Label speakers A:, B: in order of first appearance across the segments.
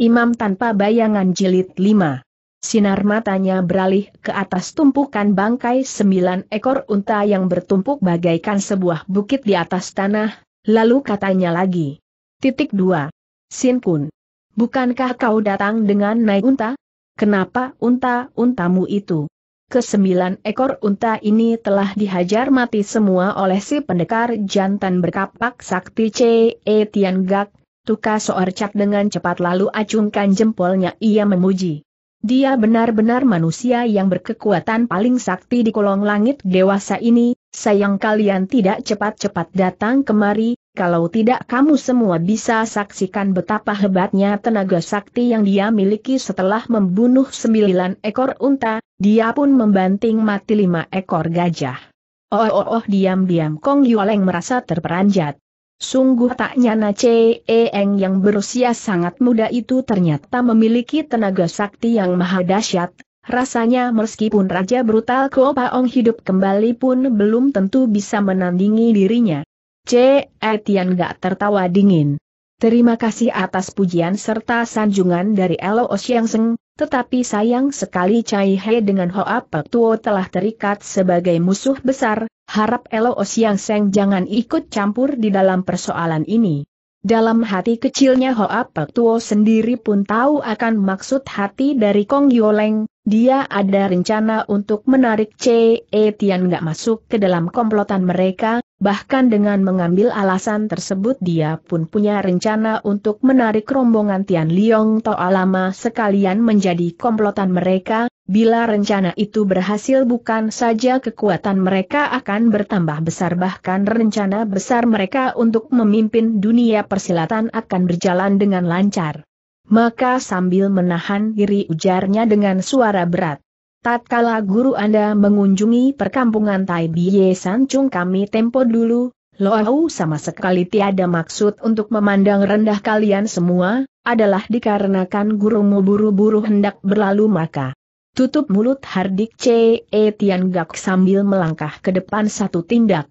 A: Imam tanpa bayangan jilid 5. Sinar matanya beralih ke atas tumpukan bangkai sembilan ekor unta yang bertumpuk bagaikan sebuah bukit di atas tanah, lalu katanya lagi. Titik 2. Sin Kun. Bukankah kau datang dengan naik unta? Kenapa unta-untamu itu? Kesembilan ekor unta ini telah dihajar mati semua oleh si pendekar jantan berkapak sakti C.E. Gak. Tuka soarchak dengan cepat lalu acungkan jempolnya ia memuji. Dia benar-benar manusia yang berkekuatan paling sakti di kolong langit dewasa ini, sayang kalian tidak cepat-cepat datang kemari, kalau tidak kamu semua bisa saksikan betapa hebatnya tenaga sakti yang dia miliki setelah membunuh sembilan ekor unta, dia pun membanting mati lima ekor gajah. Oh oh oh diam-diam Kong Yuleng merasa terperanjat. Sungguh tak nyana Che Eng yang berusia sangat muda itu ternyata memiliki tenaga sakti yang maha dahsyat. Rasanya meskipun Raja Brutal Ko Paong hidup kembali pun belum tentu bisa menandingi dirinya. C. Etian gak tertawa dingin. Terima kasih atas pujian serta sanjungan dari Elo Osiang Seng, tetapi sayang sekali Cai He dengan Hoa Pek Tuo telah terikat sebagai musuh besar, harap Elo Siang Seng jangan ikut campur di dalam persoalan ini. Dalam hati kecilnya Hoa Pek Tuo sendiri pun tahu akan maksud hati dari Kong Yoleng, dia ada rencana untuk menarik C.E. Tian nggak masuk ke dalam komplotan mereka, bahkan dengan mengambil alasan tersebut dia pun punya rencana untuk menarik rombongan Tian Liong Toa lama sekalian menjadi komplotan mereka, bila rencana itu berhasil bukan saja kekuatan mereka akan bertambah besar bahkan rencana besar mereka untuk memimpin dunia persilatan akan berjalan dengan lancar. Maka sambil menahan diri ujarnya dengan suara berat. Tatkala guru Anda mengunjungi perkampungan Tai Biye Sancung kami tempo dulu, Loau sama sekali tiada maksud untuk memandang rendah kalian semua, adalah dikarenakan gurumu buru-buru hendak berlalu maka. Tutup mulut Hardik C. E. Tian Gak sambil melangkah ke depan satu tindak.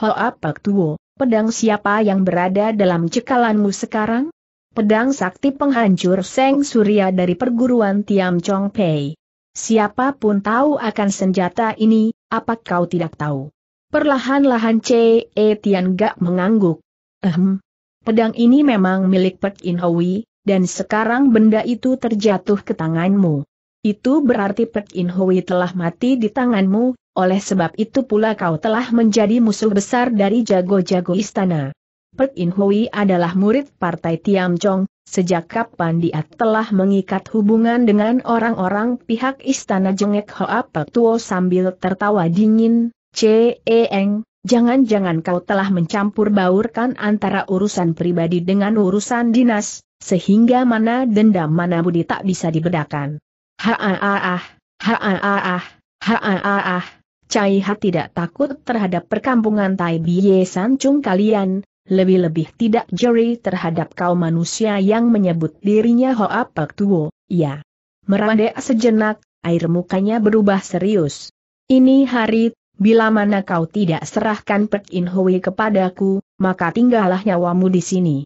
A: Hoa Pak Tuo, pedang siapa yang berada dalam cekalanmu sekarang? pedang sakti penghancur Seng Surya dari perguruan Tiam Chong Pei. Siapapun tahu akan senjata ini, apa kau tidak tahu? Perlahan-lahan C. E. Tian Gak mengangguk. Ehm. Pedang ini memang milik Pek In Hui, dan sekarang benda itu terjatuh ke tanganmu. Itu berarti Pek In Hui telah mati di tanganmu, oleh sebab itu pula kau telah menjadi musuh besar dari jago-jago istana. Pek In Hui adalah murid Partai Tiam Chong, sejak kapan dia telah mengikat hubungan dengan orang-orang pihak istana Jengek Hoa Petuo sambil tertawa dingin, Ceeng, jangan-jangan kau telah mencampur baurkan antara urusan pribadi dengan urusan dinas, sehingga mana dendam mana budi tak bisa dibedakan. Haaah, ah ah Cai Ha tidak takut terhadap perkampungan Tai Biye Sancung kalian, lebih-lebih tidak jeri terhadap kaum manusia yang menyebut dirinya Hoa Pek Tuo, ya. Merandek sejenak, air mukanya berubah serius. Ini hari, bila mana kau tidak serahkan Pek In Hui kepadaku, maka tinggallah nyawamu di sini.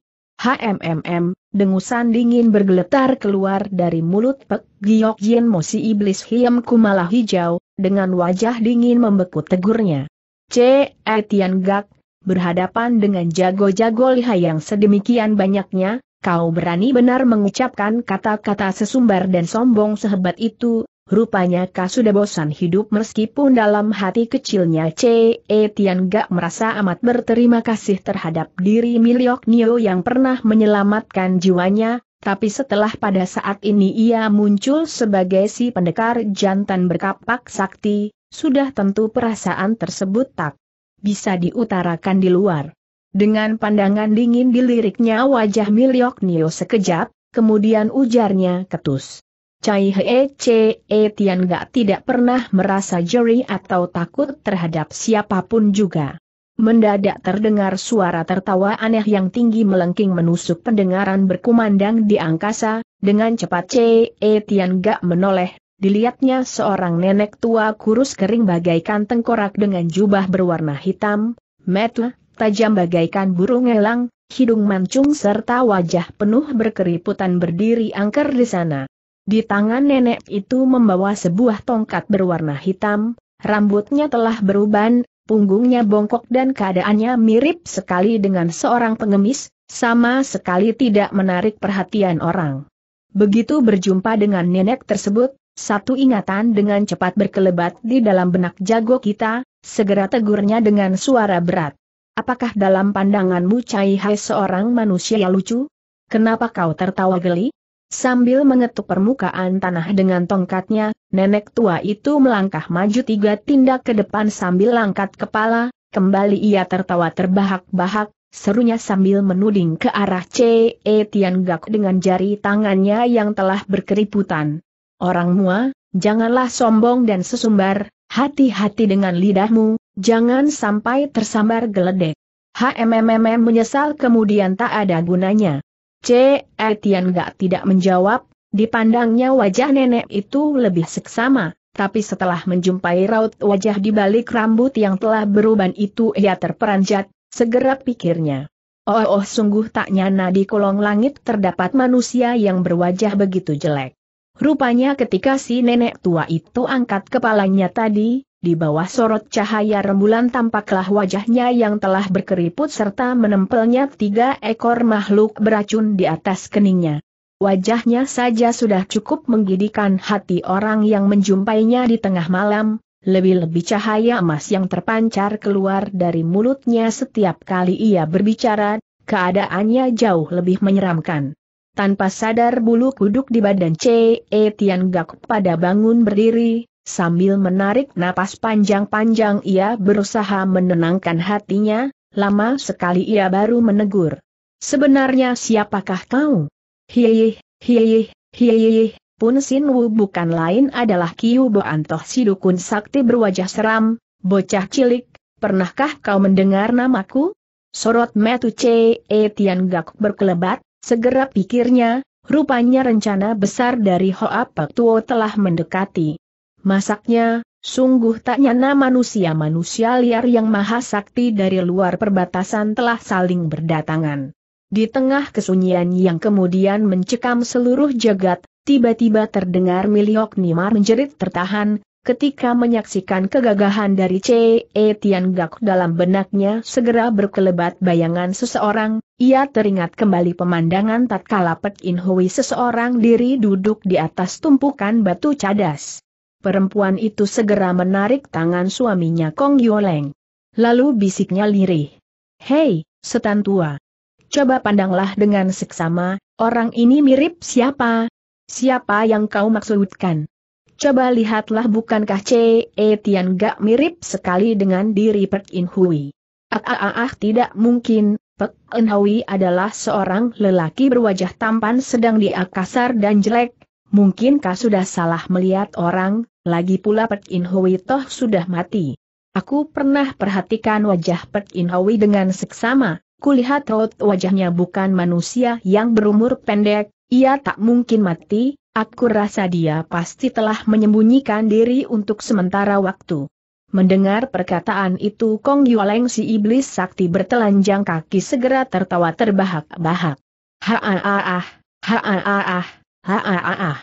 A: HMMM, dengusan dingin bergeletar keluar dari mulut Pek Giok mo Mosi Iblis Hiam Kumala Hijau, dengan wajah dingin membeku tegurnya. C. Etian eh, Gak, berhadapan dengan jago-jago lihai yang sedemikian banyaknya, kau berani benar mengucapkan kata-kata sesumbar dan sombong sehebat itu, Rupanya kau sudah bosan hidup meskipun dalam hati kecilnya C.E. Tian gak merasa amat berterima kasih terhadap diri Miliok Nio yang pernah menyelamatkan jiwanya, tapi setelah pada saat ini ia muncul sebagai si pendekar jantan berkapak sakti, sudah tentu perasaan tersebut tak bisa diutarakan di luar. Dengan pandangan dingin diliriknya wajah Miliok Nio sekejap, kemudian ujarnya ketus. Cai Hee Chee Tian gak tidak pernah merasa jeri atau takut terhadap siapapun juga. Mendadak terdengar suara tertawa aneh yang tinggi melengking menusuk pendengaran berkumandang di angkasa, dengan cepat Ce e Tian gak menoleh dilihatnya seorang nenek tua kurus kering bagaikan tengkorak dengan jubah berwarna hitam, mata tajam bagaikan burung elang, hidung mancung serta wajah penuh berkeriputan berdiri angker di sana. Di tangan nenek itu membawa sebuah tongkat berwarna hitam, rambutnya telah beruban, punggungnya bongkok dan keadaannya mirip sekali dengan seorang pengemis, sama sekali tidak menarik perhatian orang. Begitu berjumpa dengan nenek tersebut, satu ingatan dengan cepat berkelebat di dalam benak jago kita, segera tegurnya dengan suara berat. Apakah dalam pandanganmu Cai Hai seorang manusia lucu? Kenapa kau tertawa geli? Sambil mengetuk permukaan tanah dengan tongkatnya, nenek tua itu melangkah maju tiga tindak ke depan sambil langkat kepala, kembali ia tertawa terbahak-bahak, serunya sambil menuding ke arah C.E. Tian Gak dengan jari tangannya yang telah berkeriputan orang mua, janganlah sombong dan sesumbar, hati-hati dengan lidahmu, jangan sampai tersambar geledek. HMMM menyesal kemudian tak ada gunanya. C. Etian gak tidak menjawab, dipandangnya wajah nenek itu lebih seksama, tapi setelah menjumpai raut wajah di balik rambut yang telah beruban itu ia terperanjat, segera pikirnya. Oh, oh sungguh tak nyana di kolong langit terdapat manusia yang berwajah begitu jelek. Rupanya ketika si nenek tua itu angkat kepalanya tadi, di bawah sorot cahaya rembulan tampaklah wajahnya yang telah berkeriput serta menempelnya tiga ekor makhluk beracun di atas keningnya. Wajahnya saja sudah cukup menggidikan hati orang yang menjumpainya di tengah malam, lebih-lebih cahaya emas yang terpancar keluar dari mulutnya setiap kali ia berbicara, keadaannya jauh lebih menyeramkan. Tanpa sadar bulu kuduk di badan C.E. Tian Gak pada bangun berdiri, sambil menarik napas panjang-panjang ia berusaha menenangkan hatinya, lama sekali ia baru menegur. Sebenarnya siapakah kau? Hiih, hiih, hiih, Pun Sin Wu bukan lain adalah Kiu Bo Antoh si dukun sakti berwajah seram, bocah cilik, pernahkah kau mendengar namaku? Sorot metu C.E. Tian Gak berkelebat, Segera pikirnya, rupanya rencana besar dari Hoa Pak Tuo telah mendekati. Masaknya, sungguh tak nyana manusia-manusia liar yang maha sakti dari luar perbatasan telah saling berdatangan. Di tengah kesunyian yang kemudian mencekam seluruh jagat, tiba-tiba terdengar Miliok Nimar menjerit tertahan, Ketika menyaksikan kegagahan dari C. E. Tian Gak dalam benaknya segera berkelebat bayangan seseorang, ia teringat kembali pemandangan tatkala Pek In Hui seseorang diri duduk di atas tumpukan batu cadas. Perempuan itu segera menarik tangan suaminya Kong Yoleng. Lalu bisiknya lirih. Hei, setan tua. Coba pandanglah dengan seksama, orang ini mirip siapa? Siapa yang kau maksudkan? Coba lihatlah bukankah C.E. Tian gak mirip sekali dengan diri Pek In Hui. Ah, ah, ah, ah tidak mungkin, Pek In Hui adalah seorang lelaki berwajah tampan sedang dia kasar dan jelek. Mungkinkah sudah salah melihat orang, lagi pula Pek In Hui toh sudah mati. Aku pernah perhatikan wajah Pek In Hui dengan seksama, kulihat raut wajahnya bukan manusia yang berumur pendek, ia tak mungkin mati, Aku rasa dia pasti telah menyembunyikan diri untuk sementara waktu. Mendengar perkataan itu Kong Yoleng si iblis sakti bertelanjang kaki segera tertawa terbahak-bahak. Ha-ah-ah, ha-ah-ah, ha-ah-ah.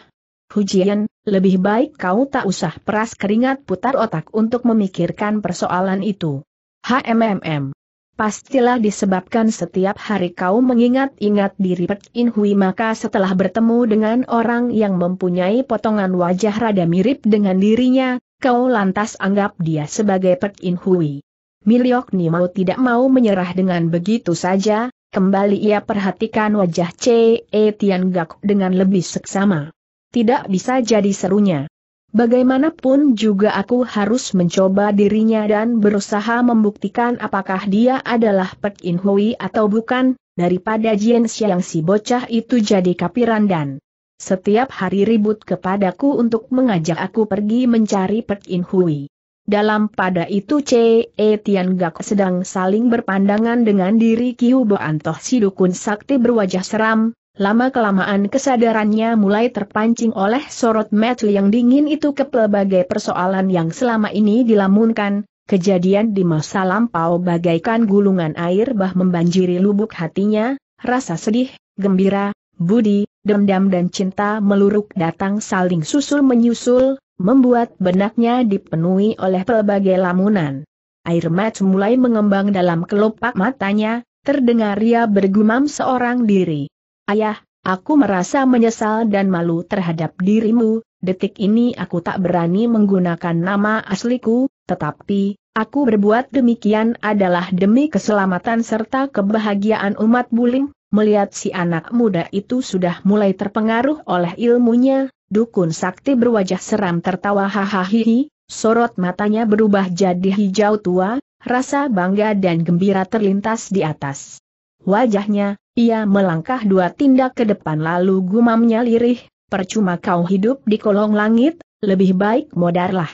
A: Hujian, lebih baik kau tak usah peras keringat putar otak untuk memikirkan persoalan itu. HMMM pastilah disebabkan setiap hari kau mengingat-ingat diri Pek In Hui maka setelah bertemu dengan orang yang mempunyai potongan wajah rada mirip dengan dirinya, kau lantas anggap dia sebagai Pek In Hui. Miliok Ni mau tidak mau menyerah dengan begitu saja, kembali ia perhatikan wajah C.E. Tian Gak dengan lebih seksama. Tidak bisa jadi serunya. Bagaimanapun juga aku harus mencoba dirinya dan berusaha membuktikan apakah dia adalah Pek In Hui atau bukan, daripada Jien Xiang si bocah itu jadi kapiran dan setiap hari ribut kepadaku untuk mengajak aku pergi mencari Pek In Hui. Dalam pada itu C.E. Tian Gak sedang saling berpandangan dengan diri Kiu Boantoh si dukun sakti berwajah seram, Lama-kelamaan kesadarannya mulai terpancing oleh sorot metu yang dingin itu ke pelbagai persoalan yang selama ini dilamunkan, kejadian di masa lampau bagaikan gulungan air bah membanjiri lubuk hatinya, rasa sedih, gembira, budi, dendam dan cinta meluruk datang saling susul-menyusul, membuat benaknya dipenuhi oleh pelbagai lamunan. Air mata mulai mengembang dalam kelopak matanya, terdengar ia bergumam seorang diri. Ayah, aku merasa menyesal dan malu terhadap dirimu, detik ini aku tak berani menggunakan nama asliku, tetapi, aku berbuat demikian adalah demi keselamatan serta kebahagiaan umat buling, melihat si anak muda itu sudah mulai terpengaruh oleh ilmunya, dukun sakti berwajah seram tertawa hahaha, sorot matanya berubah jadi hijau tua, rasa bangga dan gembira terlintas di atas wajahnya, ia melangkah dua tindak ke depan lalu gumamnya lirih, percuma kau hidup di kolong langit, lebih baik modarlah.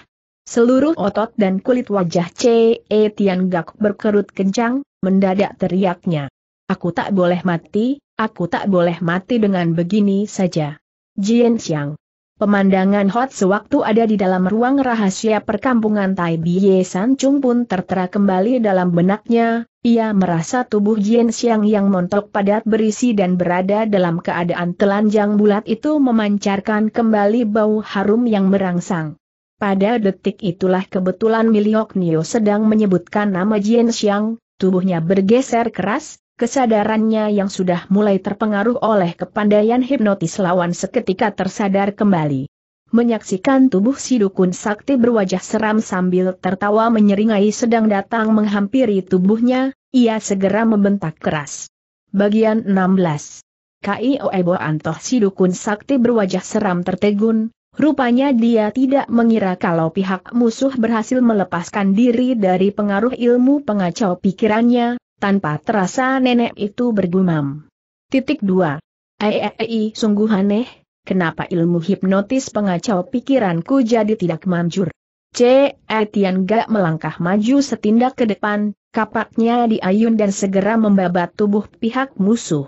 A: Seluruh otot dan kulit wajah C.E. Tian Gak berkerut kencang, mendadak teriaknya. Aku tak boleh mati, aku tak boleh mati dengan begini saja. Jian Xiang. Pemandangan hot sewaktu ada di dalam ruang rahasia perkampungan Tai Biye Chung pun tertera kembali dalam benaknya, ia merasa tubuh Jin Xiang yang montok padat berisi dan berada dalam keadaan telanjang bulat itu memancarkan kembali bau harum yang merangsang. Pada detik itulah kebetulan Miliok Nio sedang menyebutkan nama Jin Xiang, tubuhnya bergeser keras, kesadarannya yang sudah mulai terpengaruh oleh kepandaian hipnotis lawan seketika tersadar kembali. Menyaksikan tubuh si dukun sakti berwajah seram sambil tertawa menyeringai sedang datang menghampiri tubuhnya, ia segera membentak keras. Bagian 16 KIO Ebo Antoh si dukun sakti berwajah seram tertegun, rupanya dia tidak mengira kalau pihak musuh berhasil melepaskan diri dari pengaruh ilmu pengacau pikirannya, tanpa terasa nenek itu bergumam. Titik 2. Ei, sungguh aneh, kenapa ilmu hipnotis pengacau pikiranku jadi tidak manjur? C. Etian gak melangkah maju setindak ke depan, kapaknya diayun dan segera membabat tubuh pihak musuh.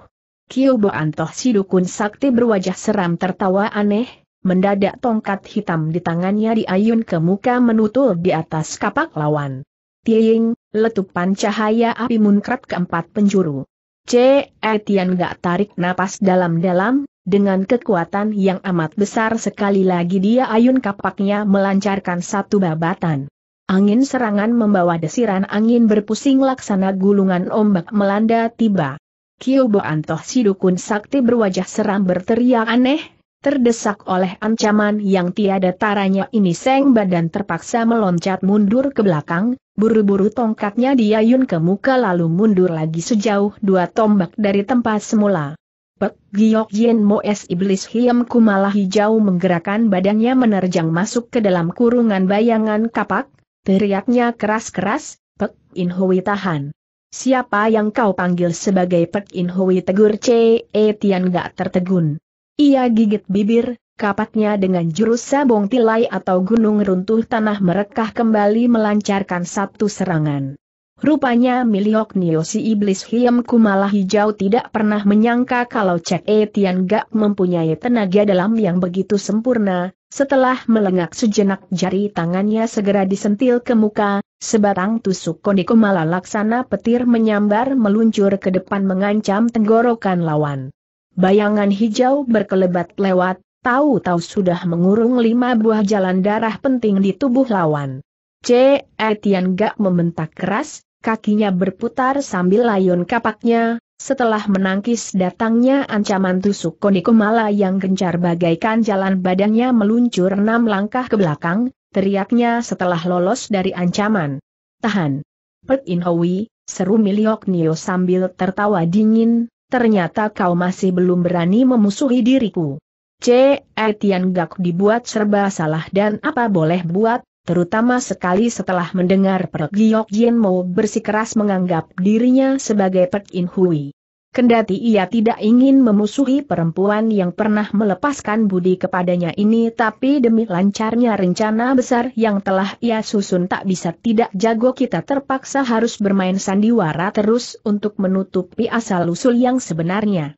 A: Bo Antoh si dukun sakti berwajah seram tertawa aneh, mendadak tongkat hitam di tangannya diayun ke muka menutul di atas kapak lawan. Tiing, letupan cahaya api munkrat keempat penjuru. C. Etian gak tarik napas dalam-dalam, dengan kekuatan yang amat besar sekali lagi dia ayun kapaknya melancarkan satu babatan. Angin serangan membawa desiran angin berpusing laksana gulungan ombak melanda tiba. Kyobo Antoh Sidukun Sakti berwajah seram berteriak aneh, terdesak oleh ancaman yang tiada taranya ini Seng Badan terpaksa meloncat mundur ke belakang, Buru-buru tongkatnya diayun ke muka lalu mundur lagi sejauh dua tombak dari tempat semula. Pek Giyok Yen Moes Iblis Hiam Kumala Hijau menggerakkan badannya menerjang masuk ke dalam kurungan bayangan kapak, teriaknya keras-keras, Pek In Hui tahan. Siapa yang kau panggil sebagai Pek In Hui tegur C.E. Tian gak tertegun. Ia gigit bibir, kapatnya dengan jurus sabong tilai atau gunung runtuh tanah merekah kembali melancarkan satu serangan. Rupanya Miliok Niosi Iblis Hiam Kumala Hijau tidak pernah menyangka kalau Cek E Tian Gak mempunyai tenaga dalam yang begitu sempurna, setelah melengak sejenak jari tangannya segera disentil ke muka, sebatang tusuk kondi Kumala Laksana petir menyambar meluncur ke depan mengancam tenggorokan lawan. Bayangan hijau berkelebat lewat, tahu-tahu sudah mengurung lima buah jalan darah penting di tubuh lawan. C. Etian Gak membentak keras, kakinya berputar sambil layun kapaknya, setelah menangkis datangnya ancaman tusuk Konikumala yang gencar bagaikan jalan badannya meluncur enam langkah ke belakang, teriaknya setelah lolos dari ancaman. Tahan. Pet In Hoi, seru Miliok Nio sambil tertawa dingin, ternyata kau masih belum berani memusuhi diriku. C. Etian Gak dibuat serba salah dan apa boleh buat, terutama sekali setelah mendengar Perk Giyok Jin Mo bersikeras menganggap dirinya sebagai Perk In Hui. Kendati ia tidak ingin memusuhi perempuan yang pernah melepaskan budi kepadanya ini tapi demi lancarnya rencana besar yang telah ia susun tak bisa tidak jago kita terpaksa harus bermain sandiwara terus untuk menutupi asal-usul yang sebenarnya.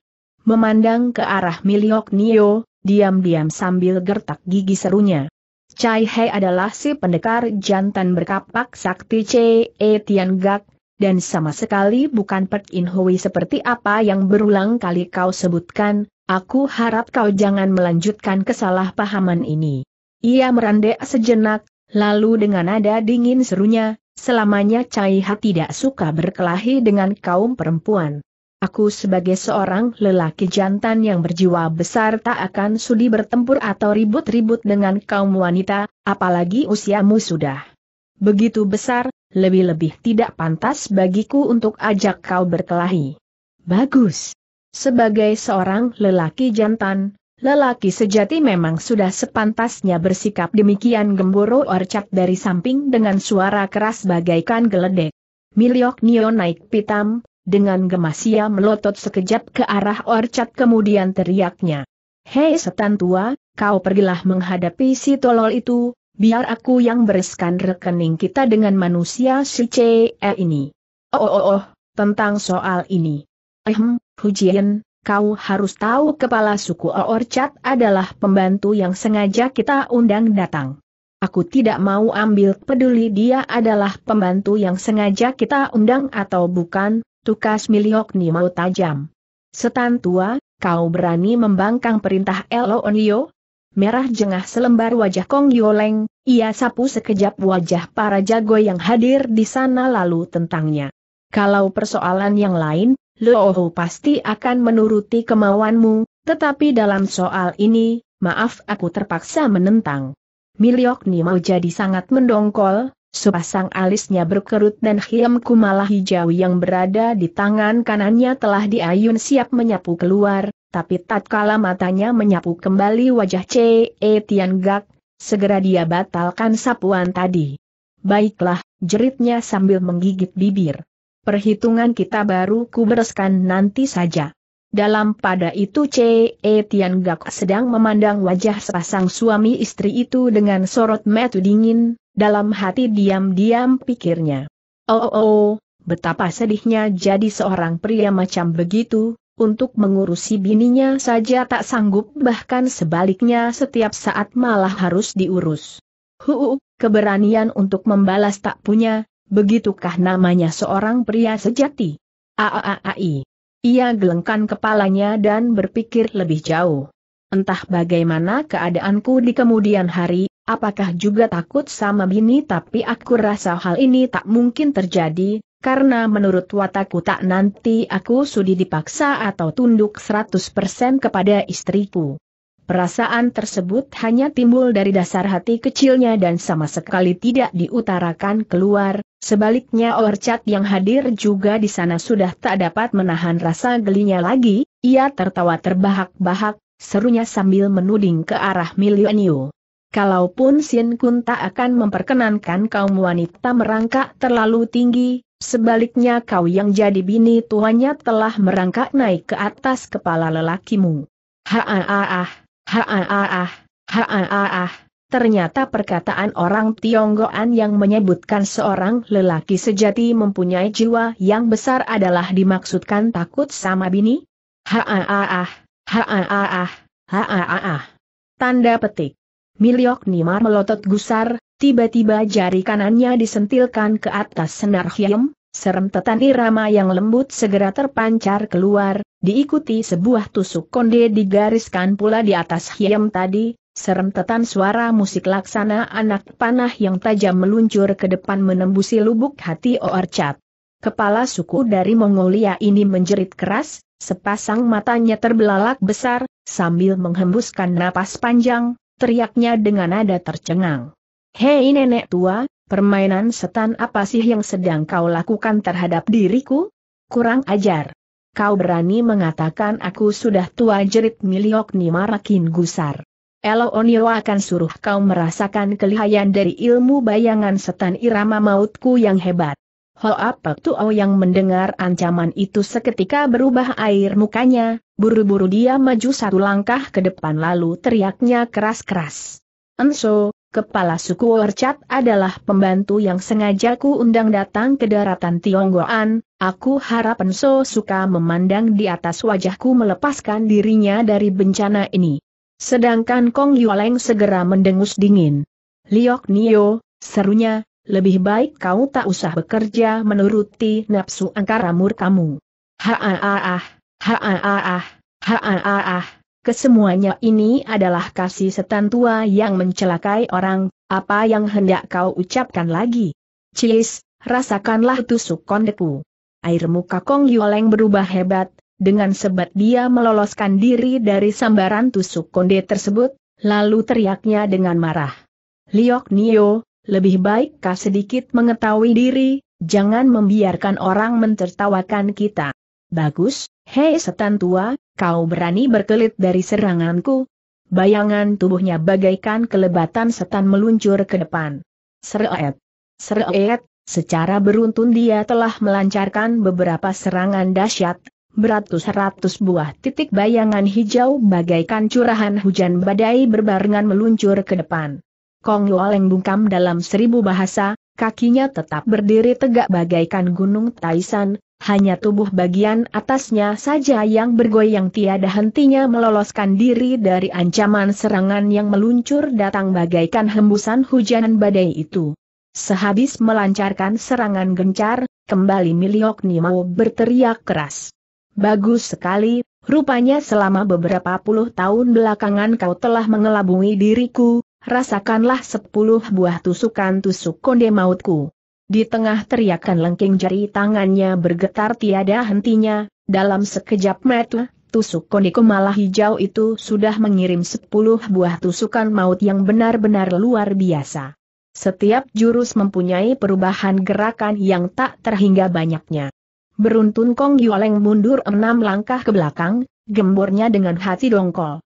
A: Memandang ke arah Miliok Nio, diam-diam sambil gertak gigi serunya. Cai He adalah si pendekar jantan berkapak sakti C. E. Tian Gak, dan sama sekali bukan Pek In Hui seperti apa yang berulang kali kau sebutkan, aku harap kau jangan melanjutkan kesalahpahaman ini. Ia merandek sejenak, lalu dengan nada dingin serunya, selamanya Cai Ha tidak suka berkelahi dengan kaum perempuan. Aku sebagai seorang lelaki jantan yang berjiwa besar tak akan sudi bertempur atau ribut-ribut dengan kaum wanita, apalagi usiamu sudah begitu besar, lebih-lebih tidak pantas bagiku untuk ajak kau berkelahi. Bagus. Sebagai seorang lelaki jantan, lelaki sejati memang sudah sepantasnya bersikap demikian gemboro orcat dari samping dengan suara keras bagaikan geledek. Miliok Nio naik pitam, dengan gemas ia melotot sekejap ke arah orcat kemudian teriaknya. Hei setan tua, kau pergilah menghadapi si tolol itu, biar aku yang bereskan rekening kita dengan manusia si CE ini. Oh oh oh, tentang soal ini. Ehm, Hujian, kau harus tahu kepala suku Orcat adalah pembantu yang sengaja kita undang datang. Aku tidak mau ambil peduli dia adalah pembantu yang sengaja kita undang atau bukan, tukas Miliokni mau tajam. Setan tua, kau berani membangkang perintah Elo Onlio? Merah jengah selembar wajah Kong Yoleng, ia sapu sekejap wajah para jago yang hadir di sana lalu tentangnya. Kalau persoalan yang lain, Loho pasti akan menuruti kemauanmu, tetapi dalam soal ini, maaf aku terpaksa menentang. Miliokni mau jadi sangat mendongkol, Sepasang alisnya berkerut dan hiam kumalah hijau yang berada di tangan kanannya telah diayun siap menyapu keluar, tapi tatkala matanya menyapu kembali wajah C.E. E Tian Gak, segera dia batalkan sapuan tadi. Baiklah, jeritnya sambil menggigit bibir. Perhitungan kita baru kubereskan nanti saja. Dalam pada itu C.E. E Tian Gak sedang memandang wajah sepasang suami istri itu dengan sorot metu dingin, dalam hati diam-diam pikirnya. Oh, oh, oh, betapa sedihnya jadi seorang pria macam begitu, untuk mengurusi bininya saja tak sanggup bahkan sebaliknya setiap saat malah harus diurus. Huu, keberanian untuk membalas tak punya, begitukah namanya seorang pria sejati? Aaai. Ia gelengkan kepalanya dan berpikir lebih jauh. Entah bagaimana keadaanku di kemudian hari, apakah juga takut sama bini tapi aku rasa hal ini tak mungkin terjadi, karena menurut watakku tak nanti aku sudi dipaksa atau tunduk 100% kepada istriku. Perasaan tersebut hanya timbul dari dasar hati kecilnya dan sama sekali tidak diutarakan keluar, sebaliknya Orchat yang hadir juga di sana sudah tak dapat menahan rasa gelinya lagi, ia tertawa terbahak-bahak, serunya sambil menuding ke arah Milianyu kalaupun Sin Kun tak akan memperkenankan kaum wanita merangkak terlalu tinggi, sebaliknya kau yang jadi bini tuanya telah merangkak naik ke atas kepala lelakimu. Ha-ah-ah, ha-ah-ah, ha-ah-ah, ternyata perkataan orang Tionggoan yang menyebutkan seorang lelaki sejati mempunyai jiwa yang besar adalah dimaksudkan takut sama bini? Ha-ah-ah, ha-ah-ah, ha-ah-ah. Tanda petik. Miliok Nimar melotot gusar, tiba-tiba jari kanannya disentilkan ke atas senar serem tetan irama yang lembut segera terpancar keluar, diikuti sebuah tusuk konde digariskan pula di atas hiem tadi, serem tetan suara musik laksana anak panah yang tajam meluncur ke depan menembusi lubuk hati Oarchat. Kepala suku dari Mongolia ini menjerit keras, sepasang matanya terbelalak besar, sambil menghembuskan napas panjang, teriaknya dengan nada tercengang. Hei nenek tua, permainan setan apa sih yang sedang kau lakukan terhadap diriku? Kurang ajar. Kau berani mengatakan aku sudah tua jerit miliok ni marakin gusar. Elo Onio akan suruh kau merasakan kelihayan dari ilmu bayangan setan irama mautku yang hebat. Hoa Tuo oh, yang mendengar ancaman itu seketika berubah air mukanya, buru-buru dia maju satu langkah ke depan lalu teriaknya keras-keras. Enso, kepala suku Orcat adalah pembantu yang sengaja ku undang datang ke daratan Tionggoan, aku harap Enso suka memandang di atas wajahku melepaskan dirinya dari bencana ini. Sedangkan Kong Yoleng segera mendengus dingin. Liok Nio, serunya, lebih baik kau tak usah bekerja menuruti nafsu angkara murkamu. Haaah, haaah, haaah, kesemuanya ini adalah kasih setan tua yang mencelakai orang, apa yang hendak kau ucapkan lagi? Cis, rasakanlah tusuk kondeku. Air muka Kong Yoleng berubah hebat, dengan sebat dia meloloskan diri dari sambaran tusuk konde tersebut, lalu teriaknya dengan marah. Liok Nio, lebih baik kau sedikit mengetahui diri, jangan membiarkan orang mentertawakan kita. Bagus, hei setan tua, kau berani berkelit dari seranganku. Bayangan tubuhnya bagaikan kelebatan setan meluncur ke depan. Seret, seret. secara beruntun dia telah melancarkan beberapa serangan dahsyat, beratus-ratus buah titik bayangan hijau bagaikan curahan hujan badai berbarengan meluncur ke depan. Kong Lualeng bungkam dalam seribu bahasa, kakinya tetap berdiri tegak bagaikan gunung Taisan, hanya tubuh bagian atasnya saja yang bergoyang tiada hentinya meloloskan diri dari ancaman serangan yang meluncur datang bagaikan hembusan hujan badai itu. Sehabis melancarkan serangan gencar, kembali Miliok Nimo berteriak keras. Bagus sekali, rupanya selama beberapa puluh tahun belakangan kau telah mengelabui diriku, rasakanlah sepuluh buah tusukan tusuk konde mautku. Di tengah teriakan lengking jari tangannya bergetar tiada hentinya, dalam sekejap mata, tusuk konde kemalah hijau itu sudah mengirim sepuluh buah tusukan maut yang benar-benar luar biasa. Setiap jurus mempunyai perubahan gerakan yang tak terhingga banyaknya. Beruntun Kong Yoleng mundur enam langkah ke belakang, gembornya dengan hati dongkol.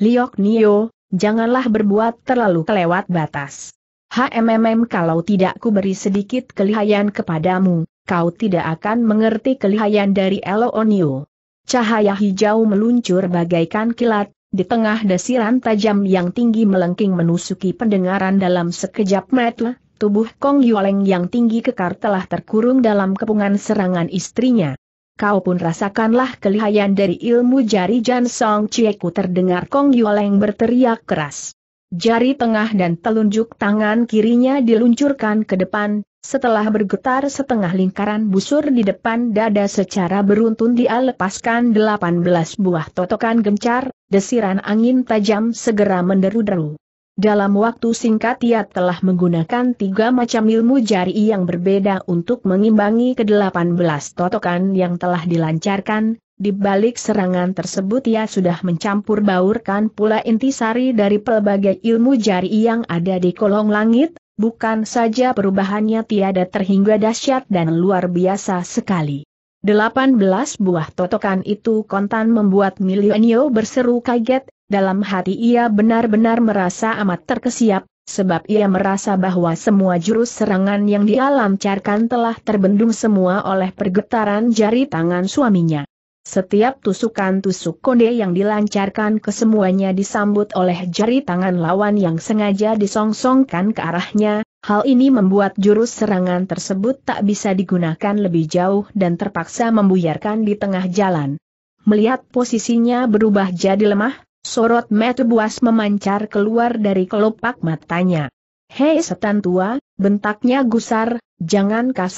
A: Liok Nio, janganlah berbuat terlalu kelewat batas. HMMM kalau tidak ku beri sedikit kelihayan kepadamu, kau tidak akan mengerti kelihayan dari Onyo. Cahaya hijau meluncur bagaikan kilat, di tengah desiran tajam yang tinggi melengking menusuki pendengaran dalam sekejap mata, tubuh Kong Yuleng yang tinggi kekar telah terkurung dalam kepungan serangan istrinya. Kau pun rasakanlah kelihayan dari ilmu jari Jan Song Cieku terdengar Kong Yoleng berteriak keras. Jari tengah dan telunjuk tangan kirinya diluncurkan ke depan, setelah bergetar setengah lingkaran busur di depan dada secara beruntun dia lepaskan 18 buah totokan gencar, desiran angin tajam segera menderu-deru. Dalam waktu singkat ia telah menggunakan tiga macam ilmu jari yang berbeda untuk mengimbangi ke-18 totokan yang telah dilancarkan, di balik serangan tersebut ia sudah mencampur baurkan pula intisari dari pelbagai ilmu jari yang ada di kolong langit, bukan saja perubahannya tiada terhingga dahsyat dan luar biasa sekali. 18 buah totokan itu kontan membuat Milionio berseru kaget, dalam hati ia benar-benar merasa amat terkesiap, sebab ia merasa bahwa semua jurus serangan yang dia lancarkan telah terbendung semua oleh pergetaran jari tangan suaminya. Setiap tusukan-tusuk konde yang dilancarkan kesemuanya disambut oleh jari tangan lawan yang sengaja disongsongkan ke arahnya, hal ini membuat jurus serangan tersebut tak bisa digunakan lebih jauh dan terpaksa membuyarkan di tengah jalan. Melihat posisinya berubah jadi lemah, Sorot mata buas memancar keluar dari kelopak matanya. Hei setan tua, bentaknya gusar, jangan kau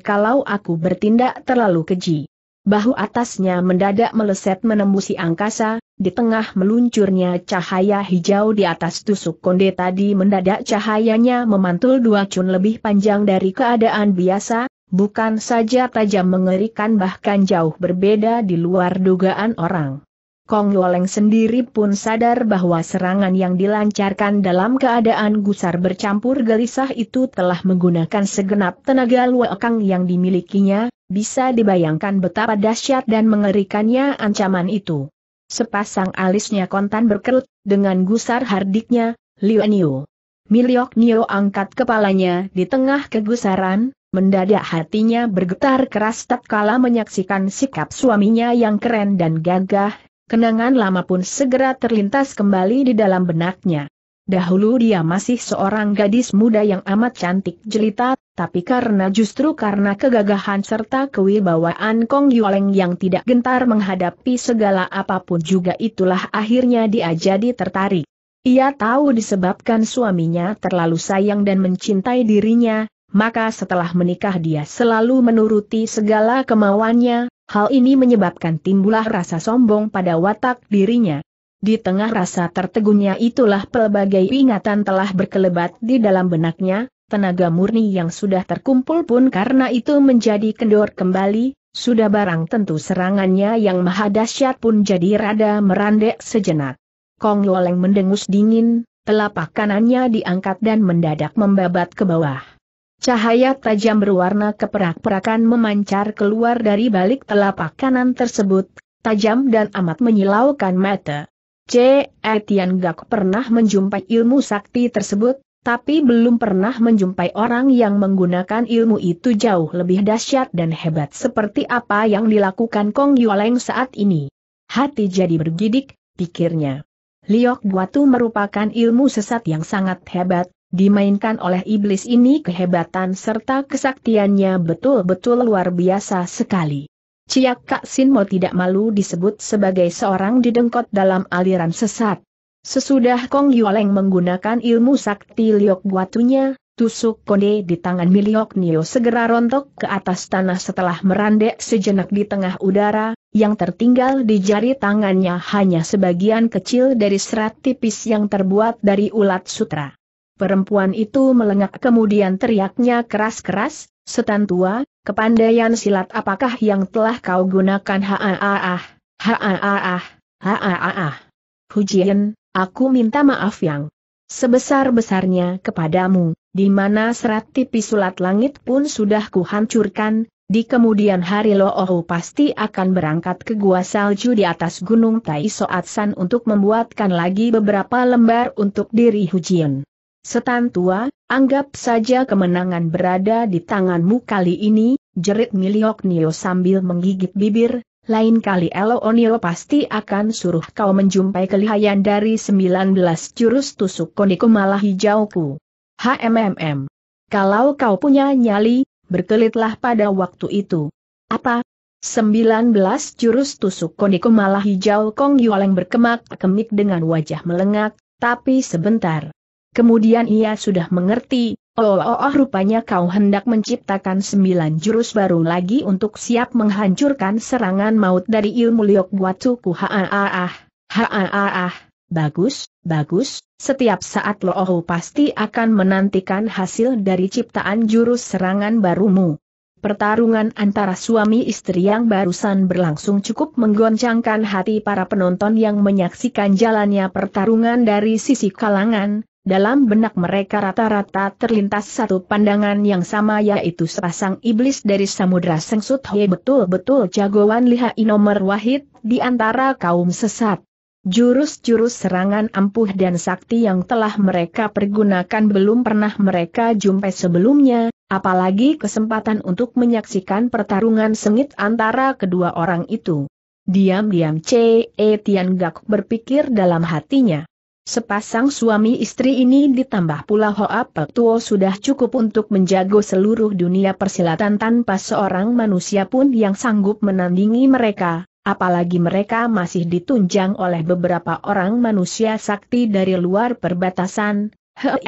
A: kalau aku bertindak terlalu keji. Bahu atasnya mendadak meleset menembusi angkasa, di tengah meluncurnya cahaya hijau di atas tusuk konde tadi mendadak cahayanya memantul dua cun lebih panjang dari keadaan biasa, bukan saja tajam mengerikan bahkan jauh berbeda di luar dugaan orang. Kong Loleng sendiri pun sadar bahwa serangan yang dilancarkan dalam keadaan gusar bercampur gelisah itu telah menggunakan segenap tenaga kang yang dimilikinya, bisa dibayangkan betapa dahsyat dan mengerikannya ancaman itu. Sepasang alisnya kontan berkerut, dengan gusar hardiknya, Liu Niu. Miliok Nio angkat kepalanya di tengah kegusaran, Mendadak hatinya bergetar keras tak kala menyaksikan sikap suaminya yang keren dan gagah, kenangan lama pun segera terlintas kembali di dalam benaknya. Dahulu dia masih seorang gadis muda yang amat cantik jelita, tapi karena justru karena kegagahan serta kewibawaan Kong Yueleng yang tidak gentar menghadapi segala apapun juga itulah akhirnya dia jadi tertarik. Ia tahu disebabkan suaminya terlalu sayang dan mencintai dirinya, maka setelah menikah dia selalu menuruti segala kemauannya, Hal ini menyebabkan timbullah rasa sombong pada watak dirinya. Di tengah rasa tertegunnya itulah pelbagai ingatan telah berkelebat di dalam benaknya, tenaga murni yang sudah terkumpul pun karena itu menjadi kendor kembali, sudah barang tentu serangannya yang maha dahsyat pun jadi rada merandek sejenak. Kong Loleng mendengus dingin, telapak kanannya diangkat dan mendadak membabat ke bawah. Cahaya tajam berwarna keperak-perakan memancar keluar dari balik telapak kanan tersebut, tajam dan amat menyilaukan mata. C. Etian Gak pernah menjumpai ilmu sakti tersebut, tapi belum pernah menjumpai orang yang menggunakan ilmu itu jauh lebih dahsyat dan hebat seperti apa yang dilakukan Kong Yoleng saat ini. Hati jadi bergidik, pikirnya. Liok Guatu merupakan ilmu sesat yang sangat hebat, Dimainkan oleh iblis ini kehebatan serta kesaktiannya betul-betul luar biasa sekali. Ciak Kak Sinmo tidak malu disebut sebagai seorang didengkot dalam aliran sesat. Sesudah Kong Yuleng menggunakan ilmu sakti liok buatunya, tusuk konde di tangan Miliok Nio segera rontok ke atas tanah setelah merandek sejenak di tengah udara, yang tertinggal di jari tangannya hanya sebagian kecil dari serat tipis yang terbuat dari ulat sutra. Perempuan itu melengak kemudian teriaknya keras-keras, setan tua, kepandaian silat apakah yang telah kau gunakan haaah, haaah, haaah. Hujian, aku minta maaf yang sebesar-besarnya kepadamu, di mana serat tipis sulat langit pun sudah kuhancurkan, di kemudian hari Loohu pasti akan berangkat ke gua salju di atas gunung Tai Soatsan untuk membuatkan lagi beberapa lembar untuk diri Hujian setan tua, anggap saja kemenangan berada di tanganmu kali ini, jerit Miliok Nio sambil menggigit bibir, lain kali Elo Onio pasti akan suruh kau menjumpai kelihayan dari 19 jurus tusuk koniku malah hijauku. HMMM. Kalau kau punya nyali, berkelitlah pada waktu itu. Apa? 19 jurus tusuk koniku malah hijau Kong Yualeng berkemak-kemik dengan wajah melengak, tapi sebentar. Kemudian ia sudah mengerti, oh, oh, oh rupanya kau hendak menciptakan sembilan jurus baru lagi untuk siap menghancurkan serangan maut dari ilmu liok ah haaah, haaah, bagus, bagus, setiap saat oh pasti akan menantikan hasil dari ciptaan jurus serangan barumu. Pertarungan antara suami istri yang barusan berlangsung cukup menggoncangkan hati para penonton yang menyaksikan jalannya pertarungan dari sisi kalangan, dalam benak mereka rata-rata terlintas satu pandangan yang sama yaitu sepasang iblis dari Samudra Sengsut Hei betul-betul jagoan lihai nomor wahid di antara kaum sesat. Jurus-jurus serangan ampuh dan sakti yang telah mereka pergunakan belum pernah mereka jumpai sebelumnya, apalagi kesempatan untuk menyaksikan pertarungan sengit antara kedua orang itu. Diam-diam C.E. Tian Gak berpikir dalam hatinya. Sepasang suami istri ini ditambah pula Hoa Petuo sudah cukup untuk menjago seluruh dunia persilatan tanpa seorang manusia pun yang sanggup menandingi mereka, apalagi mereka masih ditunjang oleh beberapa orang manusia sakti dari luar perbatasan.